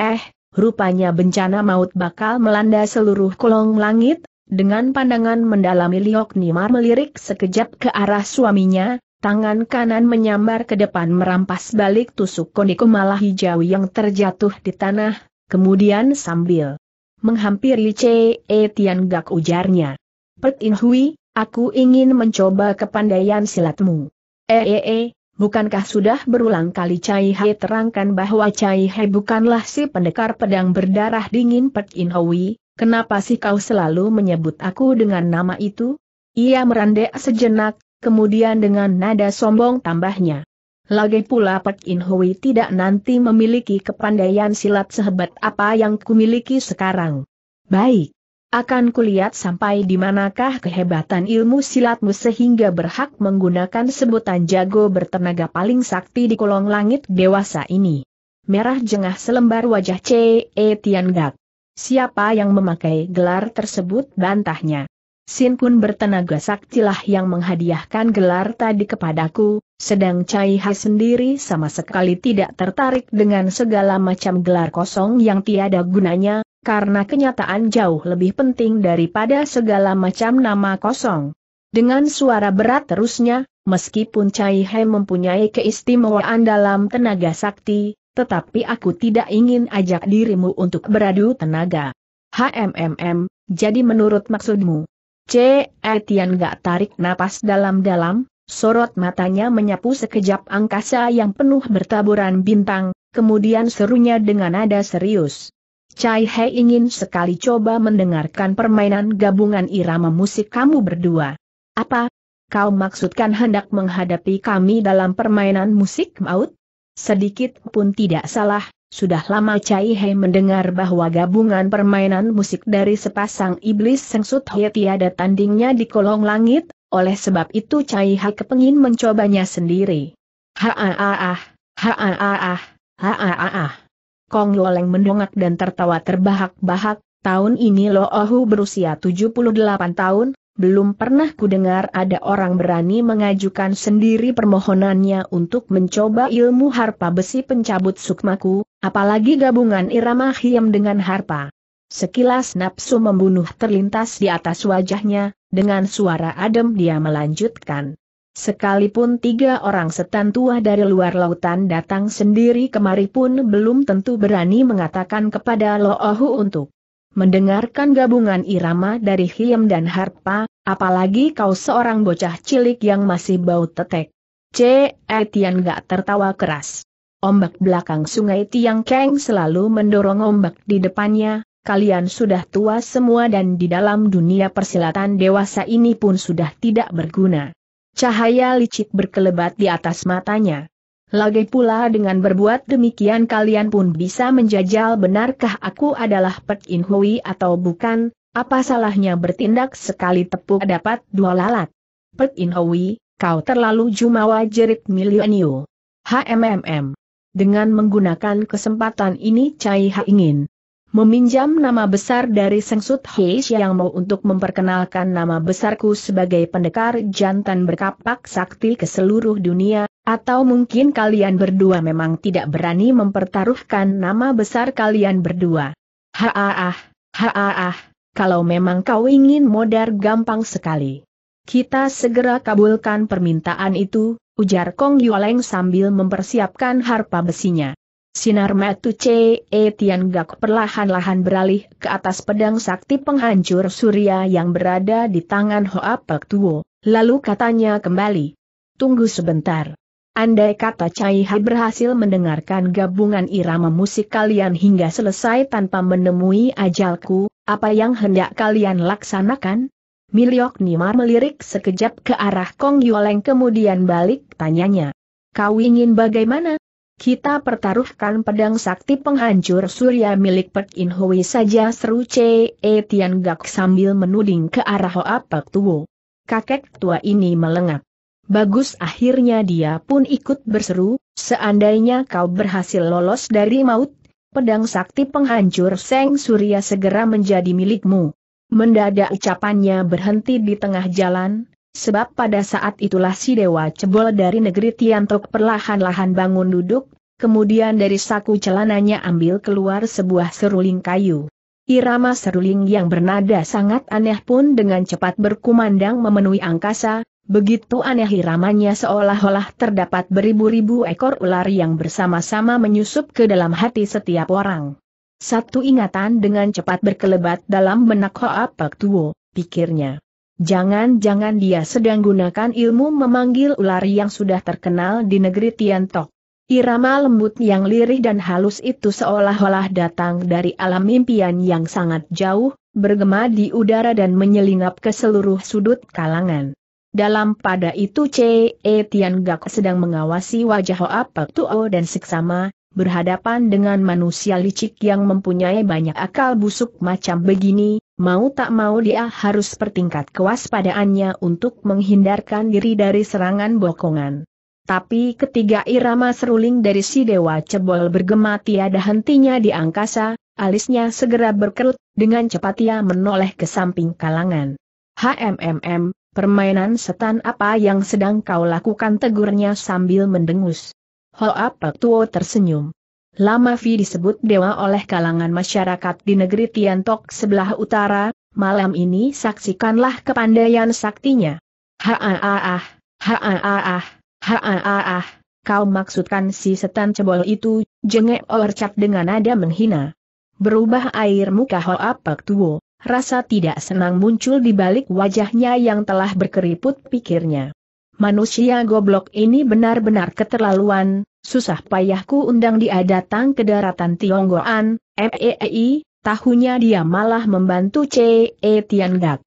A: Eh, rupanya bencana maut bakal melanda seluruh kolong langit, dengan pandangan mendalami Liok Nimar melirik sekejap ke arah suaminya, Tangan kanan menyambar ke depan merampas balik tusuk konde kemala hijau yang terjatuh di tanah, kemudian sambil menghampiri C.E. Tian Gak ujarnya. Pet In Hui, aku ingin mencoba kepandaian silatmu. Ee, eh, eh, eh, bukankah sudah berulang kali Cai Hei terangkan bahwa Cai Hei bukanlah si pendekar pedang berdarah dingin Pet In Hui, kenapa sih kau selalu menyebut aku dengan nama itu? Ia merendah sejenak, kemudian dengan nada sombong tambahnya. Lagi pula Pak In Hui tidak nanti memiliki kepandaian silat sehebat apa yang kumiliki sekarang. Baik. Akan kulihat sampai di manakah kehebatan ilmu silatmu sehingga berhak menggunakan sebutan jago bertenaga paling sakti di kolong langit dewasa ini. Merah jengah selembar wajah C.E. Tiangak. Siapa yang memakai gelar tersebut bantahnya. Sin pun bertenaga saktilah yang menghadiahkan gelar tadi kepadaku, sedang Cai Ha sendiri sama sekali tidak tertarik dengan segala macam gelar kosong yang tiada gunanya, karena kenyataan jauh lebih penting daripada segala macam nama kosong. Dengan suara berat terusnya, meskipun Cai He mempunyai keistimewaan dalam tenaga sakti, tetapi aku tidak ingin ajak dirimu untuk beradu tenaga. HMMM, jadi menurut maksudmu, C. Etian eh, gak tarik napas dalam-dalam, sorot matanya menyapu sekejap angkasa yang penuh bertaburan bintang, kemudian serunya dengan nada serius. Cai He ingin sekali coba mendengarkan permainan gabungan irama musik kamu berdua. Apa? Kau maksudkan hendak menghadapi kami dalam permainan musik maut? Sedikit pun tidak salah, sudah lama Cai Hei mendengar bahwa gabungan permainan musik dari sepasang iblis sengsut Hei tiada tandingnya di kolong langit, oleh sebab itu Cai Hei kepengin mencobanya sendiri. Ha-ah-ah, ha-ah-ah, ha-ah-ah. Kong Loleng mendongak dan tertawa terbahak-bahak, tahun ini Lo Ohu berusia 78 tahun, belum pernah kudengar ada orang berani mengajukan sendiri permohonannya untuk mencoba ilmu harpa besi pencabut sukmaku, apalagi gabungan irama hiam dengan harpa. Sekilas nafsu membunuh terlintas di atas wajahnya, dengan suara adem dia melanjutkan. Sekalipun tiga orang setan tua dari luar lautan datang sendiri kemari pun belum tentu berani mengatakan kepada Lo Loohu untuk Mendengarkan gabungan irama dari Hiem dan Harpa, apalagi kau seorang bocah cilik yang masih bau tetek. C. Etian gak tertawa keras. Ombak belakang sungai Tiang Keng selalu mendorong ombak di depannya, kalian sudah tua semua dan di dalam dunia persilatan dewasa ini pun sudah tidak berguna. Cahaya licik berkelebat di atas matanya. Lagi pula dengan berbuat demikian kalian pun bisa menjajal benarkah aku adalah Pek In Hui atau bukan, apa salahnya bertindak sekali tepuk dapat dua lalat. Pek In Hui, kau terlalu jumawa jerit milionio. HMMM. Dengan menggunakan kesempatan ini Cai Ha ingin meminjam nama besar dari Sengsut Hei yang mau untuk memperkenalkan nama besarku sebagai pendekar jantan berkapak sakti ke seluruh dunia, atau mungkin kalian berdua memang tidak berani mempertaruhkan nama besar kalian berdua. Haaah, haaah, kalau memang kau ingin modar gampang sekali. Kita segera kabulkan permintaan itu, ujar Kong Yuleng sambil mempersiapkan harpa besinya. Sinar Matu C. E. Tian Gak perlahan-lahan beralih ke atas pedang sakti penghancur surya yang berada di tangan Hoa Pek Tuo, lalu katanya kembali. Tunggu sebentar. Andai kata Cai Hai berhasil mendengarkan gabungan irama musik kalian hingga selesai tanpa menemui ajalku, apa yang hendak kalian laksanakan? Miliok Nimar melirik sekejap ke arah Kong Yoleng kemudian balik tanyanya. Kau ingin bagaimana? Kita pertaruhkan pedang sakti penghancur surya milik Pek In Hui saja seru Ce Tian Gak sambil menuding ke arah Hoa Pek Tuo. Kakek tua ini melengak. Bagus akhirnya dia pun ikut berseru, seandainya kau berhasil lolos dari maut, pedang sakti penghancur Seng Surya segera menjadi milikmu. Mendadak ucapannya berhenti di tengah jalan, Sebab pada saat itulah si dewa cebol dari negeri Tiantok perlahan-lahan bangun duduk, kemudian dari saku celananya ambil keluar sebuah seruling kayu. Irama seruling yang bernada sangat aneh pun dengan cepat berkumandang memenuhi angkasa, begitu aneh iramanya seolah-olah terdapat beribu-ribu ekor ular yang bersama-sama menyusup ke dalam hati setiap orang. Satu ingatan dengan cepat berkelebat dalam benak Hoa Pek Tuo, pikirnya. Jangan-jangan dia sedang gunakan ilmu memanggil ular yang sudah terkenal di negeri Tiantok. Irama lembut yang lirih dan halus itu seolah-olah datang dari alam impian yang sangat jauh, bergema di udara dan menyelinap ke seluruh sudut kalangan. Dalam pada itu C.E. Tian Gak sedang mengawasi wajah Hoa tuo dan seksama, berhadapan dengan manusia licik yang mempunyai banyak akal busuk macam begini, mau tak mau dia harus pertingkat kewaspadaannya untuk menghindarkan diri dari serangan bokongan. Tapi ketiga irama seruling dari si dewa cebol bergema tiada hentinya di angkasa, alisnya segera berkerut, dengan cepat ia menoleh ke samping kalangan. HMMM, permainan setan apa yang sedang kau lakukan tegurnya sambil mendengus. Hoa Pek Tuo tersenyum. Lama Fi disebut dewa oleh kalangan masyarakat di negeri Tiantok sebelah utara, malam ini saksikanlah kepandaian saktinya. ha-ah-ah-ah, kau maksudkan si setan cebol itu, jengek orcat dengan nada menghina. Berubah air muka Hoapak Tuo, rasa tidak senang muncul di balik wajahnya yang telah berkeriput pikirnya manusia goblok ini benar-benar keterlaluan, susah payahku undang dia datang ke daratan Tionggoan, MEEI, eh, eh, eh, tahunya dia malah membantu C.E. Tiandak.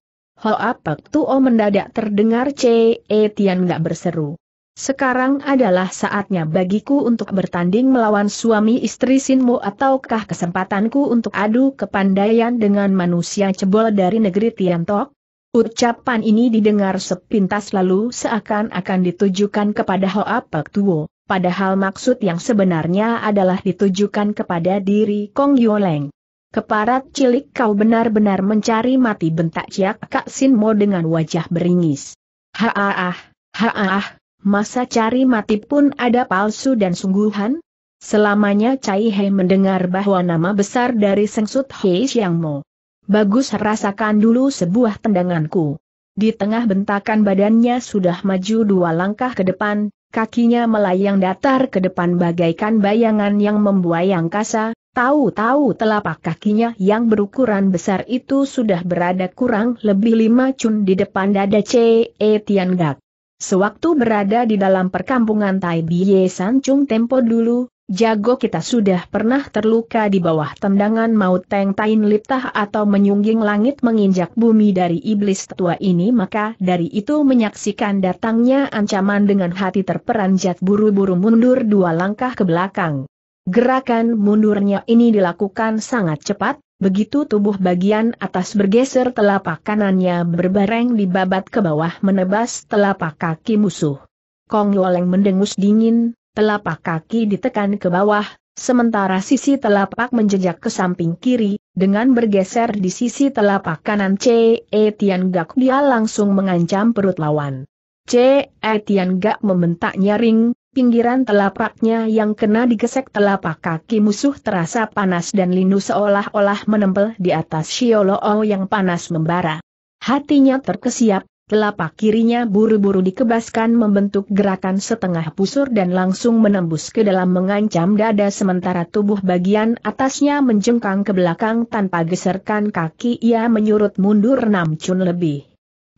A: tuh? Tuo oh, mendadak terdengar C.E. Tiandak berseru. Sekarang adalah saatnya bagiku untuk bertanding melawan suami istri Sinmo ataukah kesempatanku untuk adu kepandaian dengan manusia cebol dari negeri Tiantok? Ucapan ini didengar sepintas lalu seakan-akan ditujukan kepada Hoa Pek Tuo, padahal maksud yang sebenarnya adalah ditujukan kepada diri Kong Yoleng. Keparat cilik kau benar-benar mencari mati bentak Ciak Kak Sin Mo dengan wajah beringis. Haaah, haaah, masa cari mati pun ada palsu dan sungguhan? Selamanya Cai Hei mendengar bahwa nama besar dari Sengsut Hei Xiang Mo Bagus rasakan dulu sebuah tendanganku. Di tengah bentakan badannya sudah maju dua langkah ke depan, kakinya melayang datar ke depan bagaikan bayangan yang membuai angkasa. tahu-tahu telapak kakinya yang berukuran besar itu sudah berada kurang lebih lima cun di depan dada C.E. Tiangak. Sewaktu berada di dalam perkampungan Tai Biye Sancung Tempo dulu, Jago kita sudah pernah terluka di bawah tendangan maut Teng Tain Liptah atau menyungging langit menginjak bumi dari iblis tua ini maka dari itu menyaksikan datangnya ancaman dengan hati terperanjat buru-buru mundur dua langkah ke belakang. Gerakan mundurnya ini dilakukan sangat cepat, begitu tubuh bagian atas bergeser telapak kanannya berbareng di babat ke bawah menebas telapak kaki musuh. Kong Loleng mendengus dingin, telapak kaki ditekan ke bawah, sementara sisi telapak menjejak ke samping kiri, dengan bergeser di sisi telapak kanan C. E. Tian Gak dia langsung mengancam perut lawan. C. E. Tian Gak membentak nyaring, pinggiran telapaknya yang kena digesek telapak kaki musuh terasa panas dan linu seolah-olah menempel di atas Shioloo yang panas membara. Hatinya terkesiap, telapak kirinya buru-buru dikebaskan membentuk gerakan setengah pusur dan langsung menembus ke dalam mengancam dada sementara tubuh bagian atasnya menjengkang ke belakang tanpa geserkan kaki ia menyurut mundur enam cun lebih.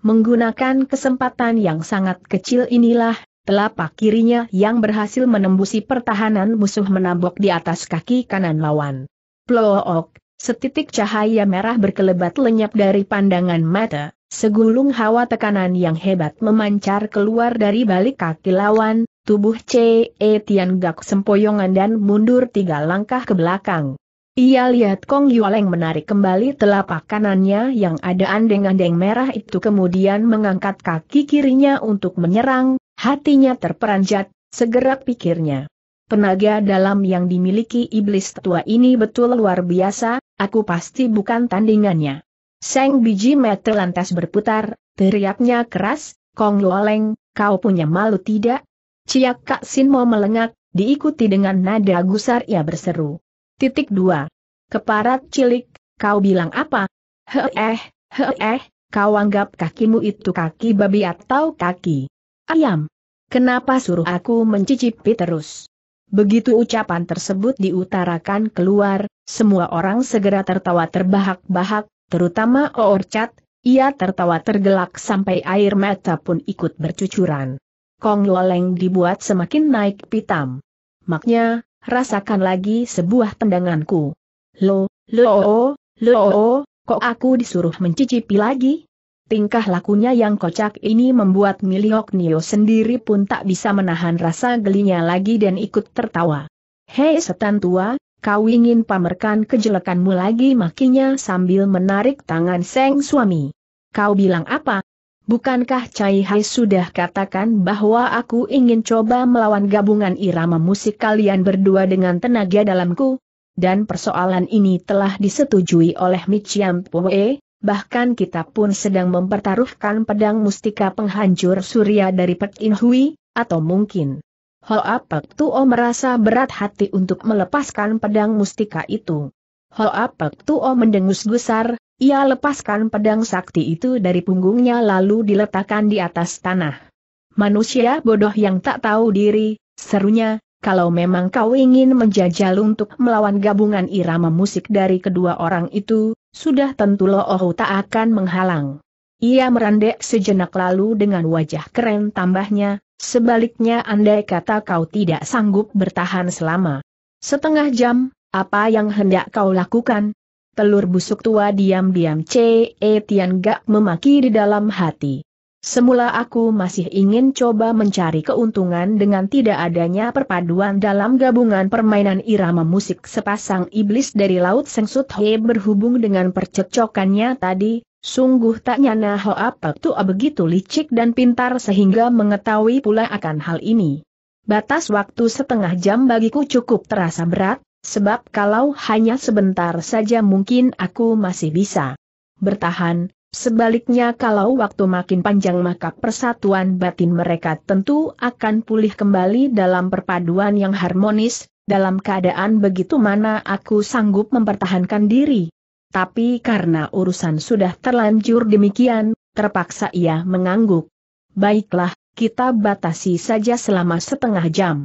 A: Menggunakan kesempatan yang sangat kecil inilah, telapak kirinya yang berhasil menembusi pertahanan musuh menabok di atas kaki kanan lawan. Plook, setitik cahaya merah berkelebat lenyap dari pandangan mata. Segulung hawa tekanan yang hebat memancar keluar dari balik kaki lawan, tubuh C.E. Tian Gak sempoyongan dan mundur tiga langkah ke belakang. Ia lihat Kong Yualeng menarik kembali telapak kanannya yang ada andeng-andeng merah itu kemudian mengangkat kaki kirinya untuk menyerang, hatinya terperanjat, segera pikirnya. Tenaga dalam yang dimiliki iblis tua ini betul luar biasa, aku pasti bukan tandingannya. Seng biji mata lantas berputar, teriaknya keras, Kong Luoleng, kau punya malu tidak? Ciak Kak Sin mau melengak, diikuti dengan nada gusar ia berseru. Titik 2. Keparat cilik, kau bilang apa? eh, he eh, kau anggap kakimu itu kaki babi atau kaki ayam? Kenapa suruh aku mencicipi terus? Begitu ucapan tersebut diutarakan keluar, semua orang segera tertawa terbahak-bahak, terutama Oorchat, ia tertawa tergelak sampai air mata pun ikut bercucuran. Kong Loleng dibuat semakin naik pitam. Maknya, rasakan lagi sebuah tendanganku. Lo, lo, lo, kok aku disuruh mencicipi lagi? Tingkah lakunya yang kocak ini membuat Miliok Nio sendiri pun tak bisa menahan rasa gelinya lagi dan ikut tertawa. Hei setan tua, Kau ingin pamerkan kejelekanmu lagi makinya sambil menarik tangan Seng suami. Kau bilang apa? Bukankah Cai Hai sudah katakan bahwa aku ingin coba melawan gabungan irama musik kalian berdua dengan tenaga dalamku? Dan persoalan ini telah disetujui oleh Michiam Poe, bahkan kita pun sedang mempertaruhkan pedang mustika penghancur surya dari Pek In Hui, atau mungkin Hoa Pek Tuo merasa berat hati untuk melepaskan pedang mustika itu. Hoa Pek Tuo mendengus gusar, ia lepaskan pedang sakti itu dari punggungnya lalu diletakkan di atas tanah. Manusia bodoh yang tak tahu diri, serunya, kalau memang kau ingin menjajal untuk melawan gabungan irama musik dari kedua orang itu, sudah tentu Loohu tak akan menghalang. Ia merendek sejenak lalu dengan wajah keren tambahnya, Sebaliknya andai kata kau tidak sanggup bertahan selama setengah jam, apa yang hendak kau lakukan? Telur busuk tua diam-diam C.E. Eh, Tian Gak memaki di dalam hati. Semula aku masih ingin coba mencari keuntungan dengan tidak adanya perpaduan dalam gabungan permainan irama musik sepasang iblis dari Laut Sengsut He berhubung dengan percekcokannya tadi, Sungguh tak nyana Hoa Petua begitu licik dan pintar sehingga mengetahui pula akan hal ini. Batas waktu setengah jam bagiku cukup terasa berat, sebab kalau hanya sebentar saja mungkin aku masih bisa bertahan, sebaliknya kalau waktu makin panjang maka persatuan batin mereka tentu akan pulih kembali dalam perpaduan yang harmonis, dalam keadaan begitu mana aku sanggup mempertahankan diri tapi karena urusan sudah terlanjur demikian, terpaksa ia mengangguk. Baiklah, kita batasi saja selama setengah jam.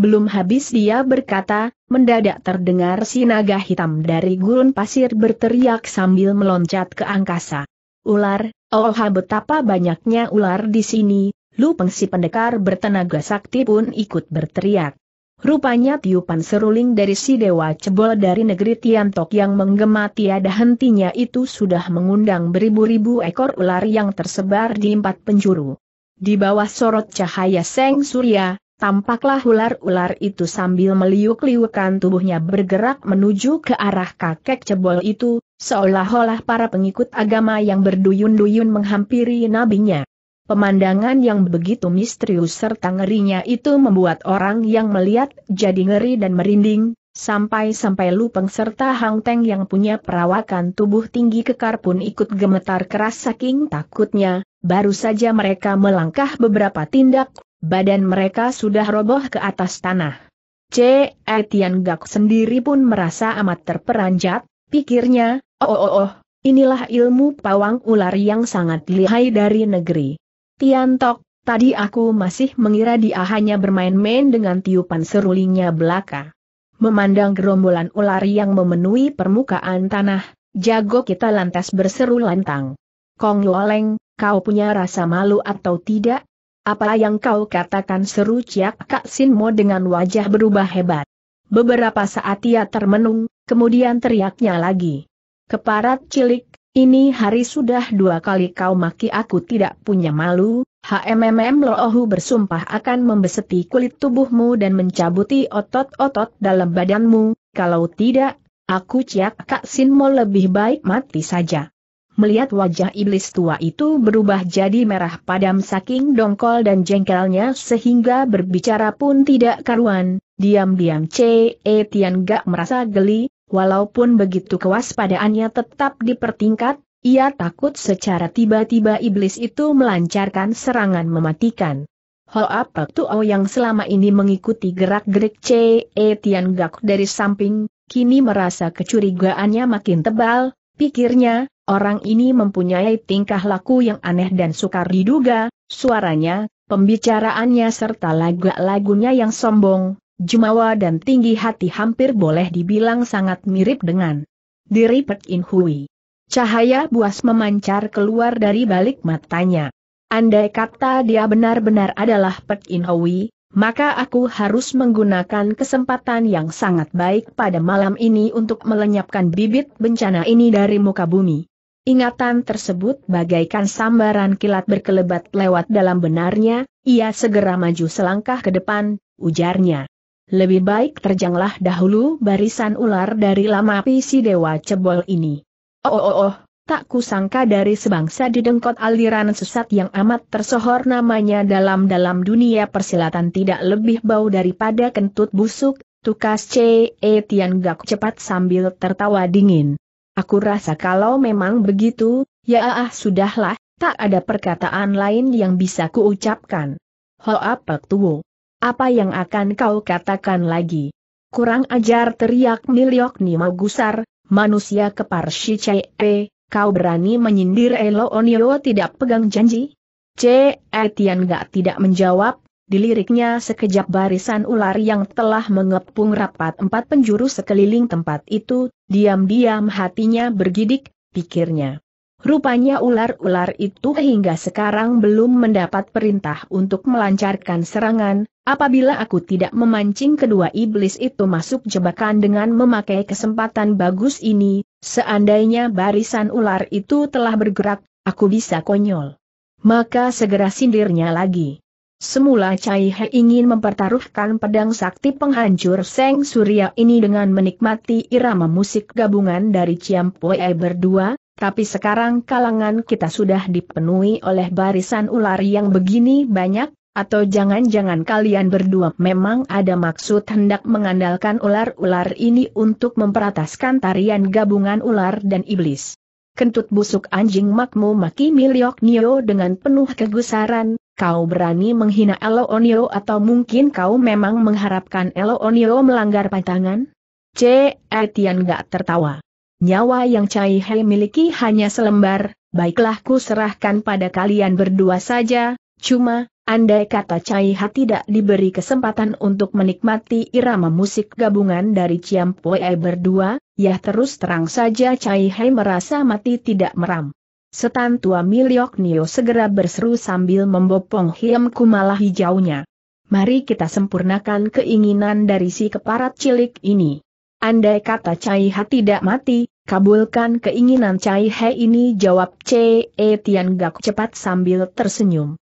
A: Belum habis dia berkata, mendadak terdengar si naga hitam dari gurun pasir berteriak sambil meloncat ke angkasa. Ular, oh betapa banyaknya ular di sini, Lu pengsi pendekar bertenaga sakti pun ikut berteriak. Rupanya tiupan seruling dari si dewa cebol dari negeri Tiantok yang menggema tiada hentinya itu sudah mengundang beribu-ribu ekor ular yang tersebar di empat penjuru. Di bawah sorot cahaya seng surya, tampaklah ular-ular itu sambil meliuk-liukan tubuhnya bergerak menuju ke arah kakek cebol itu, seolah-olah para pengikut agama yang berduyun-duyun menghampiri nabinya. Pemandangan yang begitu misterius serta ngerinya itu membuat orang yang melihat jadi ngeri dan merinding, sampai-sampai Lupeng serta Hang Teng yang punya perawakan tubuh tinggi kekar pun ikut gemetar keras saking takutnya, baru saja mereka melangkah beberapa tindak, badan mereka sudah roboh ke atas tanah. C. Etian Gak sendiri pun merasa amat terperanjat, pikirnya, oh oh oh, inilah ilmu pawang ular yang sangat lihai dari negeri Tiantok, tadi aku masih mengira dia hanya bermain-main dengan tiupan serulingnya belaka. Memandang gerombolan ular yang memenuhi permukaan tanah, jago kita lantas berseru lantang. Kong Loleng, kau punya rasa malu atau tidak? Apa yang kau katakan seru Ciak Kak Sinmo dengan wajah berubah hebat. Beberapa saat ia termenung, kemudian teriaknya lagi. Keparat cilik, ini hari sudah dua kali kau maki aku tidak punya malu, HMMM Loohu bersumpah akan membeseti kulit tubuhmu dan mencabuti otot-otot dalam badanmu, kalau tidak, aku ciak Kak Sinmo lebih baik mati saja. Melihat wajah iblis tua itu berubah jadi merah padam saking dongkol dan jengkelnya sehingga berbicara pun tidak karuan, diam-diam C.E. Tian gak merasa geli, Walaupun begitu kewaspadaannya tetap dipertingkat, ia takut secara tiba-tiba iblis itu melancarkan serangan mematikan. Hoa Pek Tuo yang selama ini mengikuti gerak-gerik C.E. Tian Gak dari samping, kini merasa kecurigaannya makin tebal, pikirnya, orang ini mempunyai tingkah laku yang aneh dan sukar diduga, suaranya, pembicaraannya serta lagu-lagunya yang sombong, Jumawa dan tinggi hati hampir boleh dibilang sangat mirip dengan diri Pek In Hui. Cahaya buas memancar keluar dari balik matanya. Andai kata dia benar-benar adalah Pek In Hui, maka aku harus menggunakan kesempatan yang sangat baik pada malam ini untuk melenyapkan bibit bencana ini dari muka bumi. Ingatan tersebut bagaikan sambaran kilat berkelebat lewat dalam benarnya, ia segera maju selangkah ke depan, ujarnya lebih baik terjanglah dahulu barisan ular dari lama si dewa cebol ini. Oh oh oh, oh tak kusangka dari sebangsa didengkot aliran sesat yang amat tersohor namanya dalam-dalam dunia persilatan tidak lebih bau daripada kentut busuk, tukas C. E. Tian Gak cepat sambil tertawa dingin. Aku rasa kalau memang begitu, ya ah, ah sudahlah, tak ada perkataan lain yang bisa kuucapkan. Hoa Pek Tuo. Apa yang akan kau katakan lagi? Kurang ajar teriak Niliok Nima Gusar, manusia kepar Shichee, kau berani menyindir Elo Onio tidak pegang janji? C. Etian gak tidak menjawab, diliriknya sekejap barisan ular yang telah mengepung rapat empat penjuru sekeliling tempat itu, diam-diam hatinya bergidik, pikirnya. Rupanya ular-ular itu hingga sekarang belum mendapat perintah untuk melancarkan serangan, apabila aku tidak memancing kedua iblis itu masuk jebakan dengan memakai kesempatan bagus ini, seandainya barisan ular itu telah bergerak, aku bisa konyol. Maka segera sindirnya lagi. Semula Cai He ingin mempertaruhkan pedang sakti penghancur Seng Surya ini dengan menikmati irama musik gabungan dari Ciampoe berdua, tapi sekarang kalangan kita sudah dipenuhi oleh barisan ular yang begini banyak, atau jangan-jangan kalian berdua memang ada maksud hendak mengandalkan ular-ular ini untuk memperataskan tarian gabungan ular dan iblis. Kentut busuk anjing makmu maki Miliok Nio dengan penuh kegusaran, kau berani menghina Elo Onio atau mungkin kau memang mengharapkan Elo Onio melanggar pantangan? C. Etian gak tertawa. Nyawa yang Cai Hei miliki hanya selembar, baiklah ku serahkan pada kalian berdua saja, cuma, andai kata Cai Ha tidak diberi kesempatan untuk menikmati irama musik gabungan dari Ciam Poe berdua, ya terus terang saja Cai Hei merasa mati tidak meram. Setan tua Miliok Nio segera berseru sambil membopong hiam Kumalah hijaunya. Mari kita sempurnakan keinginan dari si keparat cilik ini. Andai kata Cai Ha tidak mati, kabulkan keinginan Cai He ini jawab Ce Tian Gak cepat sambil tersenyum.